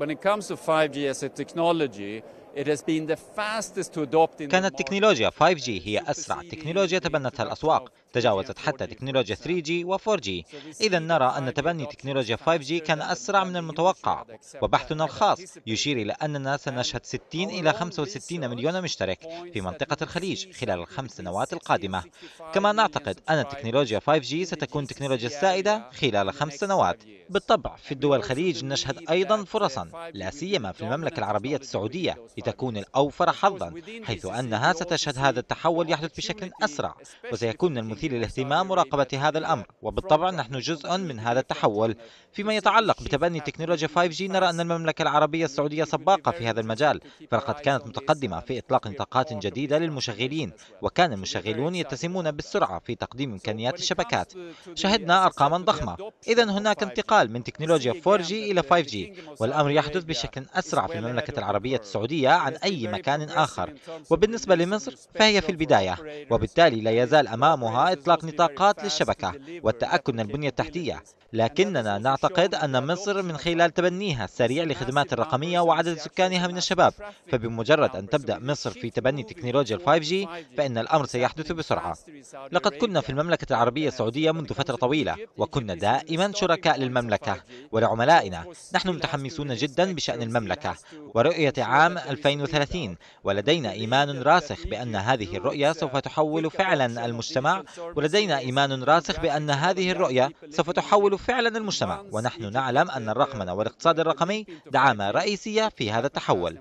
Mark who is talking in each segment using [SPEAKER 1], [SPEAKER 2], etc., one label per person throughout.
[SPEAKER 1] when it comes to 5G as a technology, كانت تكنولوجيا 5G هي أسرع تكنولوجيا تبنتها الأسواق تجاوزت حتى تكنولوجيا 3G و 4G إذا نرى أن تبني تكنولوجيا 5G كان أسرع من المتوقع وبحثنا الخاص يشير إلى أننا سنشهد 60 إلى 65 مليون مشترك في منطقة الخليج خلال الخمس سنوات القادمة كما نعتقد أن تكنولوجيا 5G ستكون تكنولوجيا السائدة خلال خمس سنوات بالطبع في الدول الخليج نشهد أيضا فرصا لا سيما في المملكة العربية السعودية لتكون الأوفر حظا حيث أنها ستشهد هذا التحول يحدث بشكل أسرع وسيكون المثير للاهتمام مراقبة هذا الأمر وبالطبع نحن جزء من هذا التحول فيما يتعلق بتبني تكنولوجيا 5G نرى أن المملكة العربية السعودية سباقة في هذا المجال فلقد كانت متقدمة في إطلاق نطاقات جديدة للمشغلين وكان المشغلون يتسمون بالسرعة في تقديم إمكانيات الشبكات شهدنا أرقاما ضخمة إذا هناك انتقال من تكنولوجيا 4G إلى 5G والأمر يحدث بشكل أسرع في المملكة العربية السعودية عن أي مكان آخر وبالنسبة لمصر فهي في البداية وبالتالي لا يزال أمامها إطلاق نطاقات للشبكة والتأكد من البنية التحتية لكننا نعتقد أن مصر من خلال تبنيها السريع لخدمات الرقمية وعدد سكانها من الشباب فبمجرد أن تبدأ مصر في تبني تكنولوجيا 5G فإن الأمر سيحدث بسرعة لقد كنا في المملكة العربية السعودية منذ فترة طويلة وكنا دائما شركاء للمملكة ولعملائنا نحن متحمسون جدا بشأن المملكة ورؤية عام 2030 ولدينا إيمان راسخ بأن هذه الرؤية سوف تحول فعلا المجتمع ولدينا إيمان راسخ بأن هذه الرؤية سوف تحول فعلا المجتمع ونحن نعلم أن الرقمنة والاقتصاد الرقمي دعامة رئيسية في هذا التحول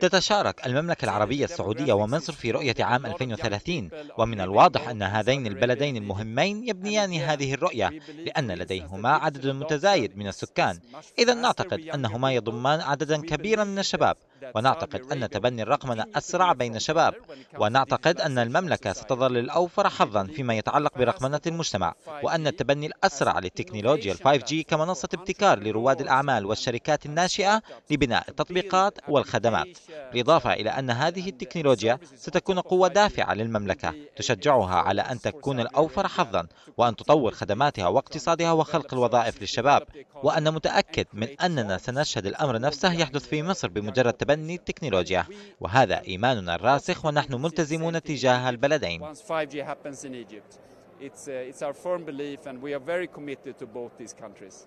[SPEAKER 1] تتشارك المملكة العربية السعودية ومصر في رؤية عام 2030 ومن الواضح أن هذين البلدين المهمين يبنيان هذه الرؤية لأن لديهما عدد متزايد من السكان إذا نعتقد أنهما يضمان عددا كبيرا من الشباب ونعتقد أن تبني الرقمنة أسرع بين الشباب ونعتقد أن المملكة ستظل الأوفر حظا فيما يتعلق برقمنة المجتمع وأن التبني الأسرع للتكنولوجيا 5G كمنصة ابتكار لرواد الأعمال والشركات الناشئة لبناء التطبيقات والخدمات بالإضافة إلى أن هذه التكنولوجيا ستكون قوة دافعة للمملكة تشجعها على أن تكون الأوفر حظا وأن تطور خدماتها واقتصادها وخلق الوظائف للشباب وأنا متأكد من أننا سنشهد الأمر نفسه يحدث في مصر بمجرد تبني التكنولوجيا وهذا إيماننا الراسخ ونحن ملتزمون تجاه البلدين It's, uh, it's our firm belief and we are very committed to both these countries.